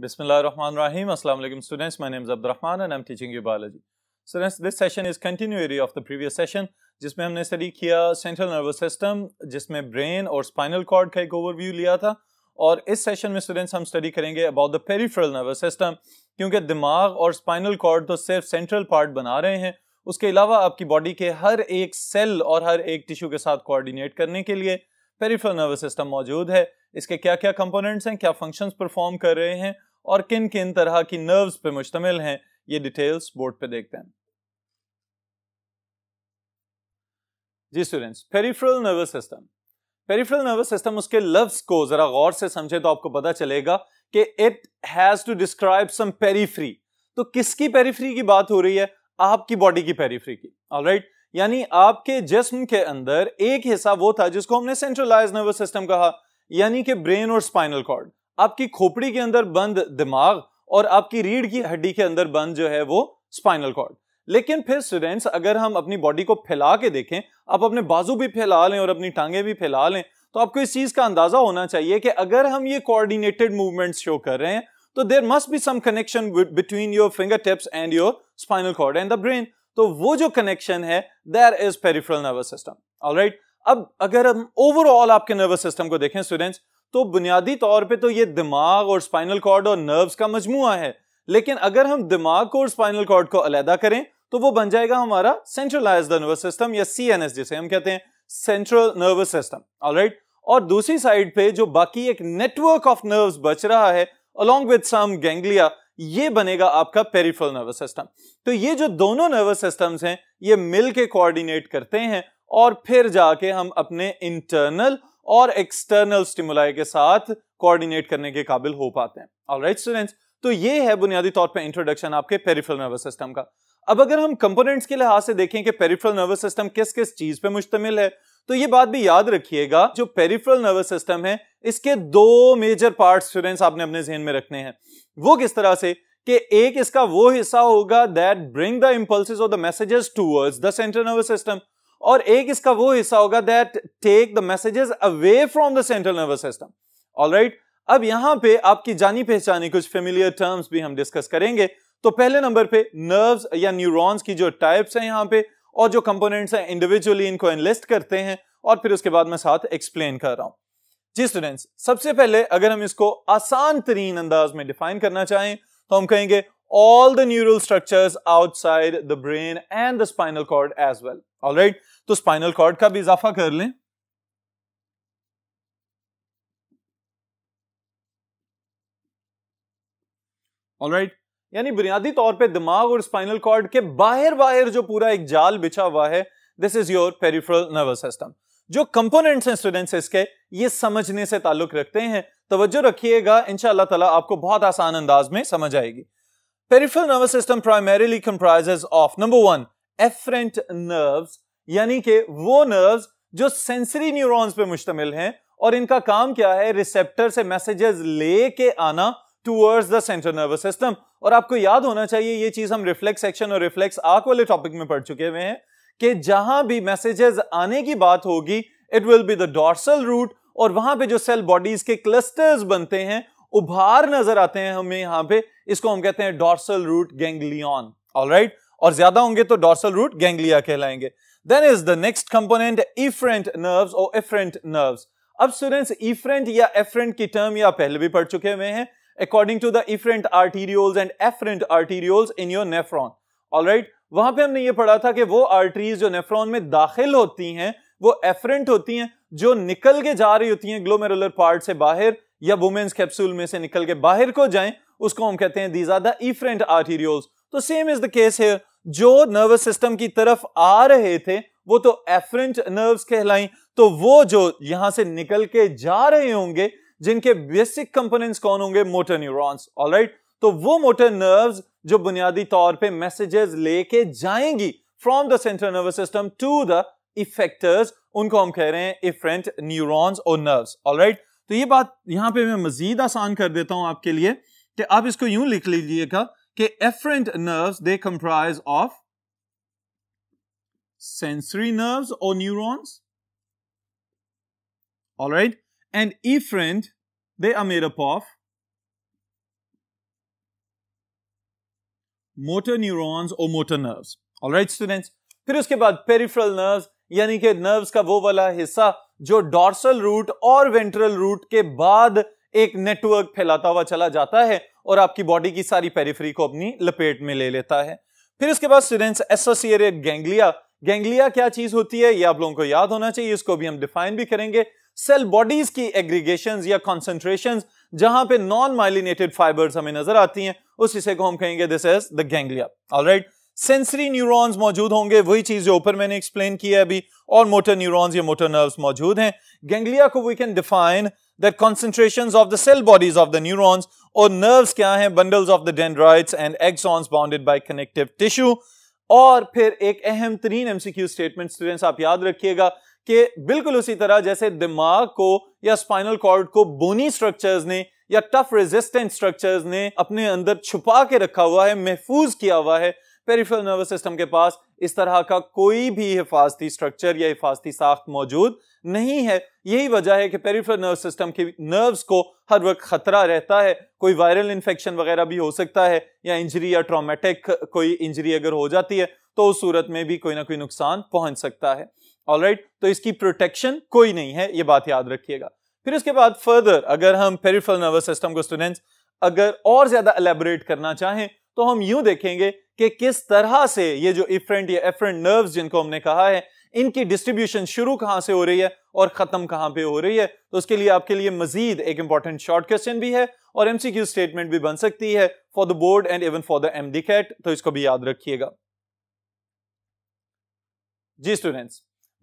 Bismillahirrahmanirrahim. Assalamu alaikum students. My name is Abdurrahman and I'm teaching you biology. Students, this session is continuity of the previous session जिसमें हमने study किया central nervous system जिसमें brain और spinal cord का एक overview लिया था और इस सेशन में स्टूडेंट्स हम स्टडी करेंगे about the peripheral nervous system क्योंकि दिमाग और स्पाइनल कॉर्ड तो सिर्फ सेंट्रल पार्ट बना रहे हैं उसके अलावा आपकी बॉडी के हर एक सेल और हर एक टिश्यू के साथ कोऑर्डिनेट करने के लिए पेरीफ्रल नर्वस सिस्टम मौजूद है इसके क्या क्या कंपोनेंट्स हैं क्या फंक्शंस परफॉर्म कर रहे हैं और किन किन तरह की नर्व्स पे मुश्तमिल हैं ये डिटेल्स बोर्ड पे देखते हैं जी students peripheral nervous system peripheral nervous system उसके लफ्ज को जरा गौर से समझे तो आपको पता चलेगा कि it has to describe some periphery तो किसकी पेरीफ्री की बात हो रही है आपकी बॉडी की पेरीफ्री की राइट right? यानी आपके जिस्म के अंदर एक हिस्सा वो था जिसको हमने सेंट्रलाइज नर्वस सिस्टम कहा यानी कि ब्रेन और स्पाइनल कॉर्ड आपकी खोपड़ी के अंदर बंद दिमाग और आपकी रीढ़ की हड्डी के अंदर बंद जो है वो स्पाइनल कॉर्ड लेकिन फिर स्टूडेंट्स अगर हम अपनी बॉडी को फैला के देखें आप अपने बाजू भी फैला लें और अपनी टांगे भी फैला लें तो आपको इस चीज का अंदाजा होना चाहिए कि अगर हम ये कोऑर्डिनेटेड मूवमेंट शो कर रहे हैं तो there must be some connection between your finger tips and your spinal cord and the brain तो वो जो कनेक्शन है there is peripheral nervous system alright अब अगर हम ओवरऑल आपके नर्वस सिस्टम को देखें स्टूडेंट्स तो बुनियादी तौर पे तो ये दिमाग और स्पाइनल कॉर्ड और नर्व्स का मजमुआ है लेकिन अगर हम दिमाग को और स्पाइनल कॉर्ड को अलहदा करें तो वो बन जाएगा हमारा सेंट्रलाइज नर्वस सिस्टम या सी जिसे हम कहते हैं सेंट्रल नर्वस सिस्टम ऑलराइट और दूसरी साइड पे जो बाकी एक नेटवर्क ऑफ नर्व्स बच रहा है अलोंग विद सम गैंग्लिया ये बनेगा आपका पेरिफेरल नर्वस सिस्टम तो ये जो दोनों नर्वस सिस्टम्स हैं ये मिल के कोऑर्डिनेट करते हैं और फिर जाके हम अपने इंटरनल और एक्सटर्नल स्टिमुलाई के साथ कोऑर्डिनेट करने के काबिल हो पाते हैं ऑलराइट स्टूडेंट्स तो ये है बुनियादी तौर पे इंट्रोडक्शन आपके पेरिफेरल नर्वस सिस्टम का अब अगर हम कंपोनेंट्स के लिहाज से देखें कि पेरिफेरल नर्वस सिस्टम किस किस चीज पे मुश्तमिल है तो ये बात भी याद रखिएगा जो पेरिफेरल नर्वस सिस्टम है इसके दो मेजर पार्ट स्टूडेंट्स आपने अपने जहन में रखने हैं वो किस तरह से कि एक इसका वो हिस्सा होगा दैट ब्रिंग द इम्पल्सिस और the messages towards the central nervous system और एक इसका वो हिस्सा होगा that take the messages away from the central nervous system right अब यहां पे आपकी जानी पहचानी कुछ फेमिलियर टर्म्स भी हम डिस्कस करेंगे तो पहले नंबर पे नर्व्स या न्यूरॉन्स की जो टाइप्स हैं यहां पे और जो कंपोनेंट्स हैं इंडिविजुअली इनको एनलिस्ट करते हैं और फिर उसके बाद मैं साथ एक्सप्लेन कर रहा हूं जी स्टूडेंट्स सबसे पहले अगर हम इसको आसान तरीन अंदाज में डिफाइन करना चाहें तो हम कहेंगे all the neural structures outside the brain and the spinal cord as well all right तो स्पाइनल कॉर्ड का भी इजाफा कर लें ऑल राइट यानी बुनियादी तौर पे दिमाग और स्पाइनल कॉर्ड के बाहर बाहर जो पूरा एक जाल बिछा हुआ है this is your peripheral nervous system जो कंपोनेंट्स हैं स्टूडेंट्स इसके ये समझने से ताल्लुक रखते हैं तवज्जो रखिएगा इनशाला तला आपको बहुत आसान अंदाज में समझ आएगी peripheral nervous system primarily comprises of number one afferent nerves यानी कि वो नर्व्स जो सेंसरी न्यूरॉन्स पे मुश्तमिल हैं और इनका काम क्या है रिसेप्टर से मैसेजेस लेके आना towards the central nervous system और आपको याद होना चाहिए ये चीज हम रिफ्लेक्स एक्शन और रिफ्लेक्स आंख वाले टॉपिक में पढ़ चुके हुए हैं कि जहां भी मैसेजेस आने की बात होगी it will be the dorsal root और वहां पे जो सेल बॉडीज के क्लस्टर्स बनते हैं उभार नजर आते हैं हमें यहां पे इसको हम कहते हैं डॉर्सल रूट गैंगलियन ऑलराइट और ज्यादा होंगे तो डॉर्सल रूट गैंग्लिया कहलाएंगे then is the next component efferent nerve और एफरेंट नर्व अब स्टूडेंट्स इफ्रेंट या एफरेंट की टर्म या पहले भी पढ़ चुके हुए हैं according to the efferent arterioles and afferent arterioles in your nephron all right वहां पर हमने ये पढ़ा था कि वो आर्टरीज जो नेफ्रॉन में दाखिल होती हैं वो एफरेंट होती हैं जो निकल के जा रही होती हैं ग्लोमेरुलर पार्ट से बाहर या वुमेन्स कैप्सूल में से निकल के बाहर को जाएं उसको हम कहते हैं these are the efferent arterioles तो same is the case here जो नर्वस सिस्टम की तरफ आ रहे थे वो तो एफरेंट नर्व्स कहलाई तो वो जो यहां से निकल के जा रहे होंगे जिनके बेसिक कंपोनेंट्स कौन होंगे मोटर न्यूरॉन्स ऑलराइट तो वो मोटर नर्व्स जो बुनियादी तौर पे मैसेजेस लेके जाएंगी from the central nervous system to the effectors उनको हम कह रहे हैं इफरेंट न्यूरॉन्स और नर्व्स ऑलराइट तो ये बात यहां पे मैं मजीद आसान कर देता हूं आपके लिए कि आप इसको यूं लिख लीजिएगा कि efferent nerves, they comprise of sensory nerves or neurons. All right. And efferent, they are made up of motor neurons or motor nerves. All right, students. फिर उसके बाद peripheral nerves, यानी कि nerves का वो वाला हिस्सा जो dorsal root और ventral root के बाद एक नेटवर्क फैलाता हुआ चला जाता है और आपकी बॉडी की सारी पेरिफरी को अपनी लपेट में ले लेता है फिर उसके बाद स्टूडेंट्स एसोसिएटेड गैंग्लिया गैंग्लिया क्या चीज होती है ये आप लोगों को याद होना चाहिए इसको भी हम डिफाइन भी करेंगे सेल बॉडीज की एग्रीगेशन या कॉन्सेंट्रेशन जहां पे नॉन माइलिनेटेड फाइबर्स हमें नजर आती हैं उस हिस्से को हम कहेंगे this is the ganglia alright sensory neurons मौजूद होंगे वही चीज जो ऊपर मैंने एक्सप्लेन किया अभी और मोटर न्यूरॉन्स या मोटर नर्व्स मौजूद हैं गैंग्लिया को we can define that concentration of the cell bodies of the neurons और नर्व्स क्या हैं bundles of the dendrites and axons bounded by connective tissue और फिर एक अहम तरीन एमसीक्यू स्टेटमेंट स्टूडेंट्स आप याद रखिएगा कि बिल्कुल उसी तरह जैसे दिमाग को या स्पाइनल कॉर्ड को बोनी स्ट्रक्चर्स ने या टफ रेजिस्टेंट स्ट्रक्चर्स ने अपने अंदर छुपा के रखा हुआ है महफूज किया हुआ है पेरिफेरल नर्वस सिस्टम के पास इस तरह का कोई भी हिफाजती स्ट्रक्चर या हिफाजती साख्त मौजूद नहीं है यही वजह है कि पेरिफेरल नर्व सिस्टम के नर्व्स को हर वक्त खतरा रहता है कोई वायरल इन्फेक्शन वगैरह भी हो सकता है या इंजरी या ट्रामेटिक कोई इंजरी अगर हो जाती है तो उस सूरत में भी कोई ना कोई नुकसान पहुंच सकता है ऑल right, तो इसकी प्रोटेक्शन कोई नहीं है ये बात याद रखिएगा फिर उसके बाद फर्दर अगर हम पेरीफल नर्वस सिस्टम को स्टूडेंट्स अगर और ज्यादा एलेबोरेट करना चाहें तो हम यूं देखेंगे कि किस तरह से ये जो इफ्रेंट या एफ्रेंट नर्व्स जिनको हमने कहा है इनकी डिस्ट्रीब्यूशन शुरू कहां से हो रही है और खत्म कहां पे हो रही है तो उसके लिए आपके लिए मजीद एक इंपॉर्टेंट शॉर्ट क्वेश्चन भी है और एमसीक्यू स्टेटमेंट भी बन सकती है for the board and even for the MCAT तो इसको भी याद रखिएगा जी स्टूडेंट्स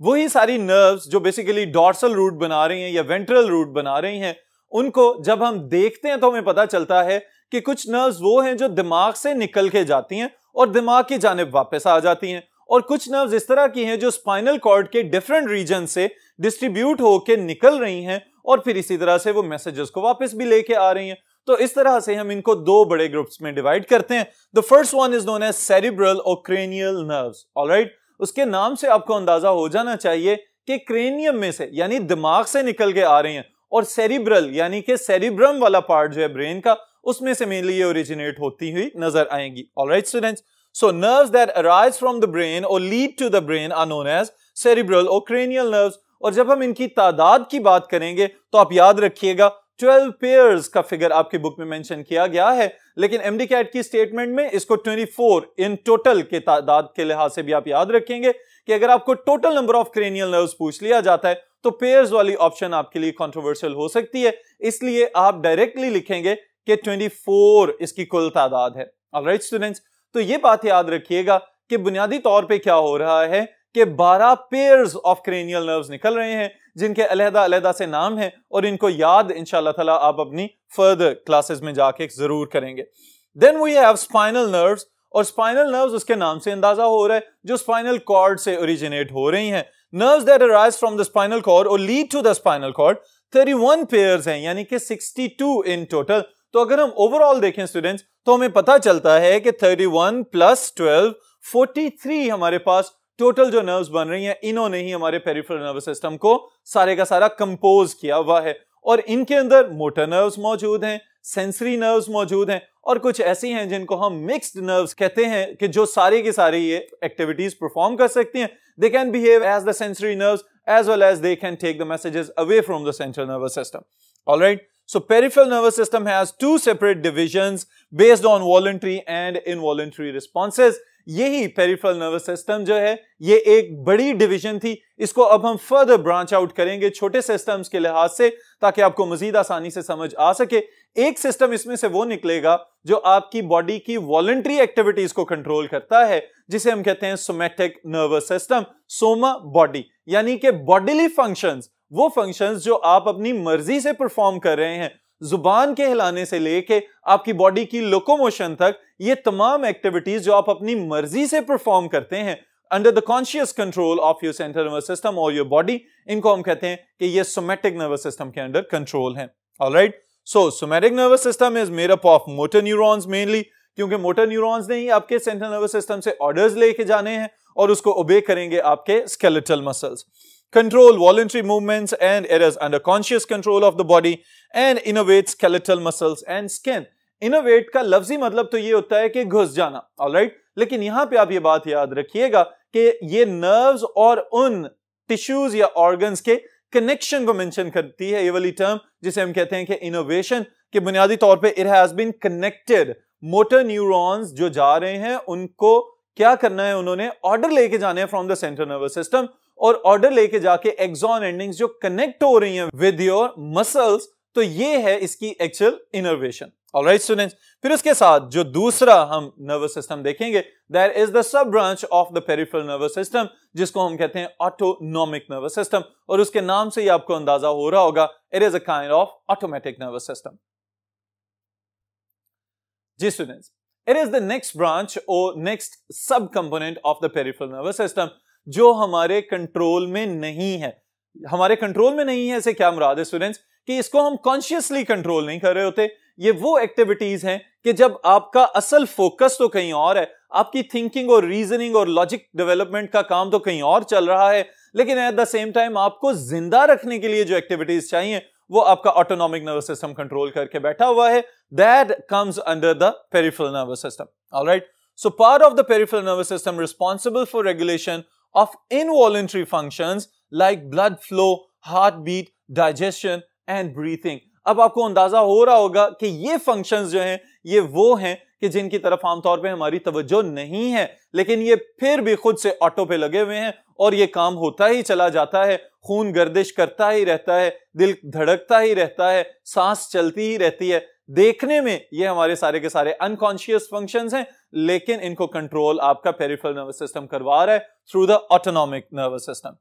वही सारी नर्व्स जो बेसिकली डॉर्सल रूट बना रही हैं या वेंट्रल रूट बना रही हैं उनको जब हम देखते हैं तो हमें पता चलता है कि कुछ नर्व्स वो हैं जो दिमाग से निकल के जाती हैं और दिमाग की जानब वापस आ जाती हैं और कुछ नर्व्स इस तरह की हैं जो स्पाइनल कॉर्ड के डिफरेंट रीजन से डिस्ट्रीब्यूट होकर निकल रही हैं और फिर इसी तरह से वो मैसेजेस को वापस भी लेके आ रही हैं तो इस तरह से हम इनको दो बड़े ग्रुप्स में डिवाइड करते हैं the first one is known as cerebral और क्रेनियल नर्व्स ऑलराइट उसके नाम से आपको अंदाजा हो जाना चाहिए कि क्रेनियम में से यानी दिमाग से निकल के आ रही हैं और सेरिब्रल यानी कि सेरिब्रम वाला पार्ट जो है ब्रेन का उसमें से मेनली ये ओरिजिनेट होती हुई नजर आएंगी all right student so nerve that arise from the brain और lead to the brain are known as cerebral और क्रेनियल नर्व और जब हम इनकी तादाद की बात करेंगे तो आप याद रखिएगा 12 पेयर्स का फिगर आपकी बुक में मेंशन किया गया है लेकिन एमडी कैट की स्टेटमेंट में इसको 24 इन टोटल के तादाद के लिहाज से भी आप याद रखेंगे कि अगर आपको total number of cranial nerves पूछ लिया जाता है तो पेयर्स वाली ऑप्शन आपके लिए कंट्रोवर्शियल हो सकती है इसलिए आप डायरेक्टली लिखेंगे कि 24 इसकी कुल तादाद है राइट स्टूडेंट्स तो ये बात याद रखिएगा कि बुनियादी तौर पे क्या हो रहा है कि 12 पेयर ऑफ क्रेनियल नर्व्स निकल रहे हैं जिनके अलहदा अलहदा से नाम है और इनको याद इंशाल्लाह आप अपनी फर्दर क्लासेस में जाके जरूर करेंगे देन वो ये स्पाइनल नर्व और स्पाइनल नर्व्स उसके नाम से अंदाजा हो रहा है जो स्पाइनल कॉर्ड से ओरिजिनेट हो रही हैं nerves that arise from the spinal cord और lead to the spinal cord 31 pairs हैं यानी कि 62 इन टोटल तो अगर हम ओवरऑल देखें स्टूडेंट्स तो हमें पता चलता है कि 31 प्लस 12 43 हमारे पास टोटल जो नर्व्स बन रही हैं इन्होंने ही हमारे पेरिफेरल नर्वस सिस्टम को सारे का सारा कंपोज किया हुआ है और इनके अंदर मोटर नर्व्स मौजूद हैं सेंसरी नर्व्स मौजूद हैं और कुछ ऐसी हैं जिनको हम मिक्स्ड नर्व्स कहते हैं कि जो सारी की सारी ये एक्टिविटीज परफॉर्म कर सकती हैं they can behave as the sensory as well as they can take the messages away from the central nervous system alright So peripheral nervous system has two separate divisions based on voluntary and involuntary responses. यही peripheral nervous system जो है ये एक बड़ी division थी इसको अब हम further branch out करेंगे छोटे systems के लिहाज से ताकि आपको मजीद आसानी से समझ आ सके एक system इसमें से वो निकलेगा जो आपकी body की voluntary activities को control करता है जिसे हम कहते हैं somatic nervous system, soma body, यानी कि bodily functions वो फंक्शंस जो आप अपनी मर्जी से परफॉर्म कर रहे हैं जुबान के हिलाने से लेके आपकी बॉडी की लोकोमोशन तक ये तमाम एक्टिविटीज जो आप अपनी मर्जी से परफॉर्म करते हैं under the conscious control of your central nervous system और योर बॉडी इनको हम कहते हैं कि ये सोमेटिक नर्वस सिस्टम के अंडर कंट्रोल है right so somatic nervous system is made up of motor neurons mainly क्योंकि मोटर न्यूरॉन्स ने ही आपके सेंट्रल नर्वस सिस्टम से ऑर्डर्स लेके जाने हैं और उसको ओबे करेंगे आपके skeletal muscles control voluntary movements and it is under conscious control of the body and innervates skeletal muscles and skin. Innervate का लफ्जी मतलब तो ये होता है कि घुस जाना ऑलराइट right? लेकिन यहां पे आप ये बात याद रखिएगा कि ये नर्व्स और उन टिश्यूज या ऑर्गन्स के कनेक्शन को मेंशन करती है ये वाली टर्म जिसे हम कहते हैं कि इनोवेशन के बुनियादी तौर पे it has been connected motor neurons जो जा रहे हैं उनको क्या करना है उन्होंने ऑर्डर लेके जाने हैं from the central nervous system और ऑर्डर लेके जाके एक्सॉन एंडिंग्स जो कनेक्ट हो रही हैं विद योर मसल्स तो ये है इसकी एक्चुअल इनर्वेशन ऑलराइट स्टूडेंट्स फिर उसके साथ जो दूसरा हम नर्वस सिस्टम देखेंगे there is the sub branch of the peripheral nervous system जिसको हम कहते हैं ऑटोनॉमिक नर्वस सिस्टम और उसके नाम से ही आपको अंदाजा हो रहा होगा it is a kind of automatic nervous system जी students it is the next branch और next sub component of the peripheral nervous system जो हमारे कंट्रोल में नहीं है हमारे कंट्रोल में नहीं है ऐसे क्या मुराद है स्टूडेंट्स कि इसको हम कॉन्शियसली कंट्रोल नहीं कर रहे होते ये वो एक्टिविटीज हैं कि जब आपका असल फोकस तो कहीं और है आपकी थिंकिंग और रीजनिंग और लॉजिक डेवलपमेंट का काम तो कहीं और चल रहा है लेकिन एट द सेम टाइम आपको जिंदा रखने के लिए जो एक्टिविटीज चाहिए वो आपका ऑटोनॉमिक नर्वस सिस्टम कंट्रोल करके बैठा हुआ है that comes under the peripheral nervous system also part of the peripheral nervous system responsible for regulation of involuntary functions like blood flow, heartbeat, digestion and breathing. अब आपको अंदाजा हो रहा होगा कि ये फंक्शंस जो हैं ये वो हैं कि जिनकी तरफ आमतौर पे हमारी तवज्जो नहीं है लेकिन ये फिर भी खुद से ऑटो पे लगे हुए हैं और ये काम होता ही चला जाता है खून गर्दिश करता ही रहता है दिल धड़कता ही रहता है सांस चलती ही रहती है देखने में ये हमारे सारे के सारे अनकॉन्शियस फंक्शंस हैं लेकिन इनको कंट्रोल आपका पेरिफेरल नर्वस सिस्टम करवा रहा है through the autonomic nervous system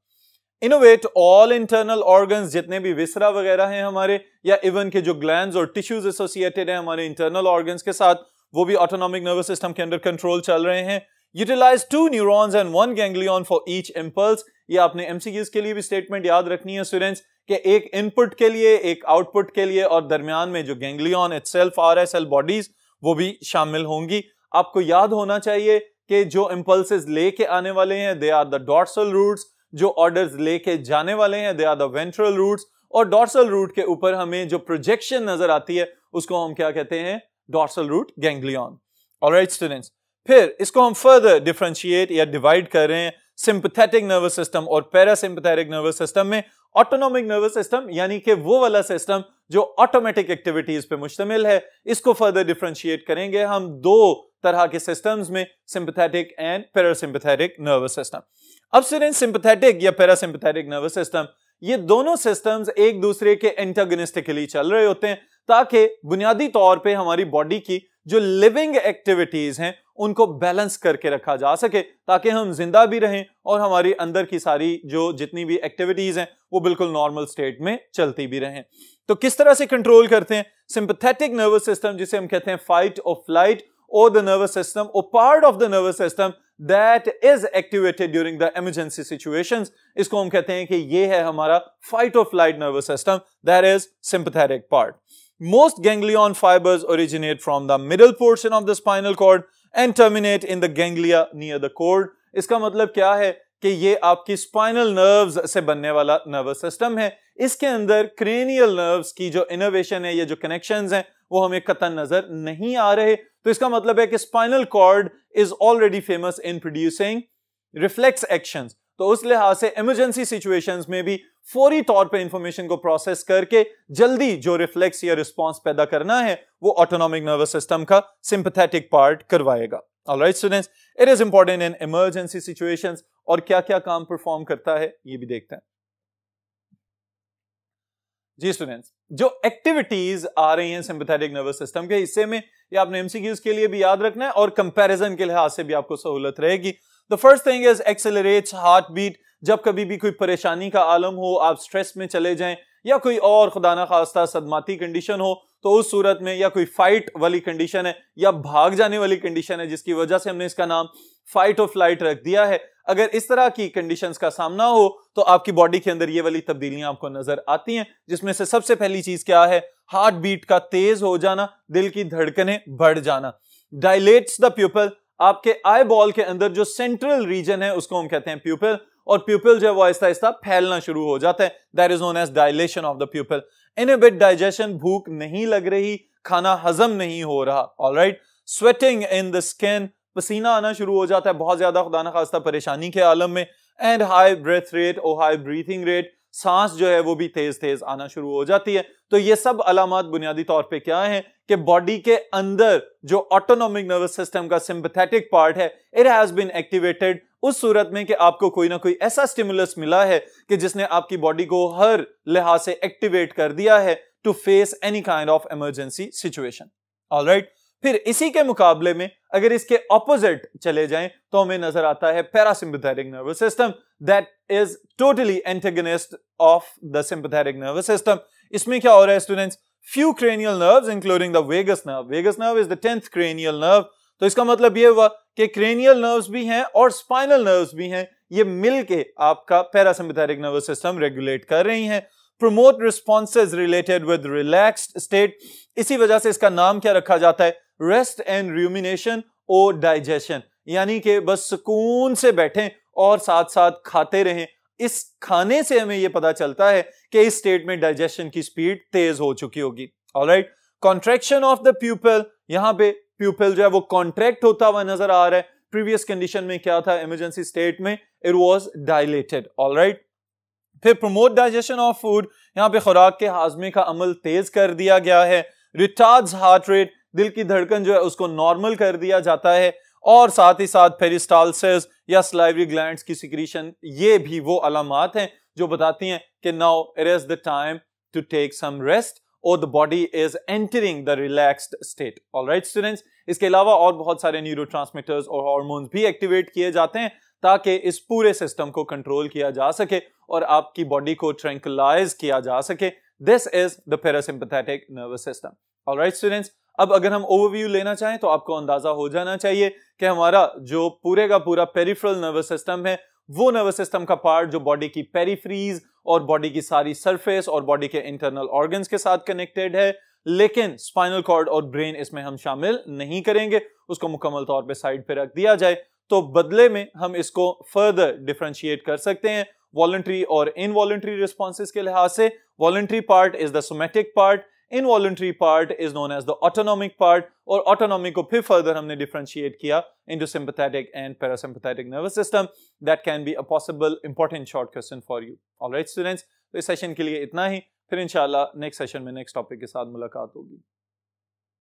innervate all internal organ जितने भी विसरा वगैरह हैं हमारे या इवन के जो ग्लैंड और टिश्यूज एसोसिएटेड है हमारे इंटरनल ऑर्गन के साथ वो भी ऑटोनॉमिक नर्वस सिस्टम के अंडर कंट्रोल चल रहे हैं utilize two neurons and one ganglion for each impulse ये आपने एमसीक्यूज के लिए भी स्टेटमेंट याद रखनी है स्टूडेंट्स कि एक इनपुट के लिए एक आउटपुट के लिए और दरमियान में जो ganglion at self are S L bodies वो भी शामिल होंगी आपको याद होना चाहिए कि जो इम्पल्स लेके आने वाले हैं they are the dorsal roots जो ऑर्डर्स लेके जाने वाले हैं they are the ventral roots और डॉर्सल रूट के ऊपर हमें जो प्रोजेक्शन नजर आती है उसको हम क्या कहते हैं dorsal root ganglion alright students फिर इसको हम फर्दर डिफ्रेंशिएट या डिवाइड कर रहे हैं सिंपथेटिक नर्वस सिस्टम और पैरासिंपथेटिक नर्वस सिस्टम में ऑटोनॉमिक नर्वस सिस्टम यानी कि वो वाला सिस्टम जो ऑटोमेटिक एक्टिविटीज पे मुश्तमिल है इसको फर्दर डिफ्रेंशिएट करेंगे हम दो तरह के सिस्टम्स में sympathetic and parasympathetic nervous system अब सिर्फ सिंपथेटिक या पैरासिंपथेटिक नर्वस सिस्टम ये दोनों सिस्टम्स एक दूसरे के एंटागनिस्टिकली चल रहे होते हैं ताकि बुनियादी तौर पे हमारी बॉडी की जो लिविंग एक्टिविटीज हैं उनको बैलेंस करके रखा जा सके ताकि हम जिंदा भी रहें और हमारी अंदर की सारी जो जितनी भी एक्टिविटीज हैं वो बिल्कुल नॉर्मल स्टेट में चलती भी रहें तो किस तरह से कंट्रोल करते हैं सिंपथेटिक नर्वस सिस्टम जिसे हम कहते हैं फाइट और फ्लाइट और द नर्वस सिस्टम और part of the nervous system that is activated during the emergency situation इसको हम कहते हैं कि ये है हमारा fight of flight nervous system there is sympathetic part most ganglion fibers originate from the middle portion of the spinal cord and terminate in the ganglia near the cord इसका मतलब क्या है कि ये आपकी स्पाइनल नर्व्स से बनने वाला नर्वस सिस्टम है इसके अंदर क्रेनियल नर्व्स की जो इनोवेशन है या जो कनेक्शंस हैं वो हमें कतन नजर नहीं आ रहे तो इसका मतलब है कि spinal cord is already famous in producing reflex actions तो उस लिहाज से इमरजेंसी सिचुएशंस में भी फौरी तौर पे इंफॉर्मेशन को प्रोसेस करके जल्दी जो रिफ्लेक्स या रिस्पॉन्स पैदा करना है वो ऑटोनॉमिक नर्वस सिस्टम का सिंपथेटिक पार्ट करवाएगा alright students it is important in emergency situations और क्या क्या काम परफॉर्म करता है ये भी देखते हैं जी स्टूडेंट्स जो एक्टिविटीज आ रही हैं सिंपथेटिक नर्वस सिस्टम के हिस्से में ये आपने एमसीक्यूज के लिए भी याद रखना है और कंपैरिजन के लिहाज से भी आपको सहूलत रहेगी the first thing is accelerates heart beat जब कभी भी कोई परेशानी का आलम हो आप स्ट्रेस में चले जाएं या कोई और खुदाना खास्ता सदमाती कंडीशन हो तो उस सूरत में या कोई फाइट वाली कंडीशन है या भाग जाने वाली कंडीशन है जिसकी वजह से हमने इसका नाम फाइट ऑफ फ्लाइट रख दिया है अगर इस तरह की कंडीशन का सामना हो तो आपकी बॉडी के अंदर ये वाली तब्दीलियां आपको नजर आती हैं जिसमें से सबसे पहली चीज क्या है हार्ट बीट का तेज हो जाना दिल की धड़कने बढ़ जाना डायलेट्स द प्यूपल आपके आई बॉल के अंदर जो सेंट्रल रीजन है उसको हम कहते हैं प्यूपिल और प्यूपिल जो है वो आहिस्ता आहिस्ता फैलना शुरू हो जाता है that is known as dilation of the pupil inhibit digestion भूख नहीं लग रही खाना हजम नहीं हो रहा all right sweating in the skin पसीना आना शुरू हो जाता है बहुत ज्यादा खुदा खास्ता परेशानी के आलम में एंड हाई ब्रेथ रेट और हाई ब्रीथिंग रेट सांस जो है वो भी तेज तेज आना शुरू हो जाती है तो ये सब अलामत बुनियादी तौर पे क्या है कि बॉडी के अंदर जो ऑटोनोमिक नर्वस सिस्टम का सिंपथेटिक पार्ट है इट हैज बीन एक्टिवेटेड उस सूरत में कि आपको कोई ना कोई ऐसा स्टिमुलस मिला है कि जिसने आपकी बॉडी को हर लिहाज से एक्टिवेट कर दिया है to face any kind of emergency situation all right फिर इसी के मुकाबले में अगर इसके ऑपोजिट चले जाएं तो हमें नजर आता है parasympathetic nervous system that is totally antagonist of the sympathetic nervous system इसमें क्या हो रहा है students few cranial nerve including the vagus nerve vagus nerve is the tenth cranial nerve तो इसका मतलब यह हुआ कि क्रेनियल नर्व्स भी हैं और स्पाइनल नर्व्स भी हैं ये मिलके आपका पैरासिम्पथेटिक नर्वस सिस्टम रेगुलेट कर रही हैं promote responses related with relaxed state इसी वजह से इसका नाम क्या रखा जाता है रेस्ट एंड र्यूमिनेशन और डाइजेशन यानी कि बस सुकून से बैठें और साथ साथ खाते रहें इस खाने से हमें यह पता चलता है कि इस स्टेट में डाइजेशन की स्पीड तेज हो चुकी होगी alright contraction of the pupil यहां पे प्यूपल जो है वो कॉन्ट्रैक्ट होता हुआ नजर आ रहा है प्रीवियस कंडीशन में क्या था इमरजेंसी स्टेट में इट वॉज डायलेटेड ऑलराइट फिर प्रमोट डाइजेशन ऑफ फूड यहाँ पे खुराक के हाजमे का अमल तेज कर दिया गया है रिटार्ज हार्ट रेट दिल की धड़कन जो है उसको नॉर्मल कर दिया जाता है और साथ ही साथ पेरिस्टालसिस या स्लाइवरी ग्लैंड की सिक्रीशन ये भी वो अलामत हैं जो बताती हैं कि now it is the time to take some rest और the body is entering the relaxed state all right students इसके अलावा और बहुत सारे न्यूरोट्रांसमीटर्स और हार्मोन्स भी एक्टिवेट किए जाते हैं ताकि इस पूरे सिस्टम को कंट्रोल किया जा सके और आपकी बॉडी को ट्रैंकुलाइज किया जा सके this is the parasympathetic nervous system all right students अब अगर हम ओवरव्यू लेना चाहें तो आपको अंदाजा हो जाना चाहिए कि हमारा जो पूरे का पूरा पेरिफ्रल नर्वस सिस्टम है वो नर्वस सिस्टम का पार्ट जो बॉडी की पेरीफ्रीज और बॉडी की सारी सरफेस और बॉडी के इंटरनल ऑर्गन्स के साथ कनेक्टेड है लेकिन स्पाइनल कॉर्ड और ब्रेन इसमें हम शामिल नहीं करेंगे उसको मुकम्मल तौर पे साइड पे रख दिया जाए तो बदले में हम इसको फर्दर डिफ्रेंशिएट कर सकते हैं वॉलंट्री और इनवॉलंट्री रिस्पॉन्सेज के लिहाज से voluntary part is the somatic part involuntary part is known as the autonomic part or autonomic ko phir further हमने differentiate kiya into sympathetic and parasympathetic nervous system that can be a possible important short question for you all right students तो इस session ke liye itna hi. Fir इंशाल्लाह next session mein next topic ke साथ मुलाकात hogi.